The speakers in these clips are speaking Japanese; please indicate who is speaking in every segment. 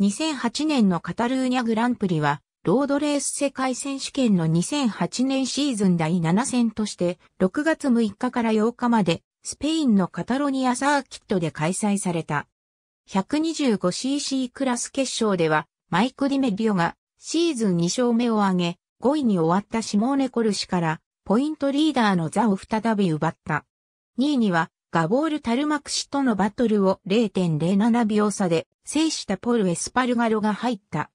Speaker 1: 2008年のカタルーニャグランプリは、ロードレース世界選手権の2008年シーズン第7戦として、6月6日から8日まで、スペインのカタロニアサーキットで開催された。125cc クラス決勝では、マイク・ディメビオがシーズン2勝目を挙げ、5位に終わったシモーネ・コルシから、ポイントリーダーの座を再び奪った。2位には、ガボール・タルマク氏とのバトルを0.07秒差で制したポル・エスパルガロが入った。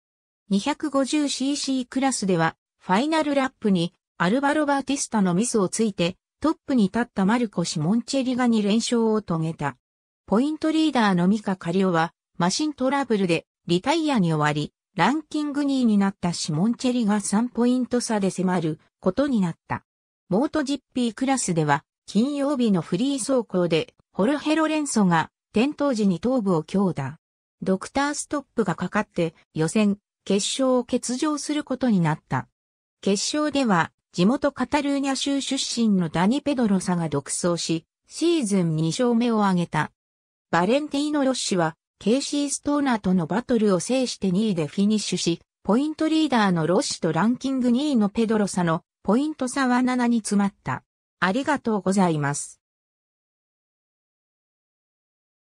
Speaker 1: 250cc クラスでは、ファイナルラップにアルバロ・バーティスタのミスをついて、トップに立ったマルコ・シモンチェリがに連勝を遂げた。ポイントリーダーのミカ・カリオは、マシントラブルでリタイアに終わり、ランキング2位になったシモンチェリが3ポイント差で迫ることになった。モート GP クラスでは、金曜日のフリー走行で、ホルヘロレンソが転倒時に頭部を強打。ドクターストップがかかって予選、決勝を欠場することになった。決勝では、地元カタルーニャ州出身のダニ・ペドロサが独走し、シーズン2勝目を挙げた。バレンティーノ・ロッシは、ケイシー・ストーナーとのバトルを制して2位でフィニッシュし、ポイントリーダーのロッシとランキング2位のペドロサのポイント差は7に詰まった。ありがとうございま
Speaker 2: す。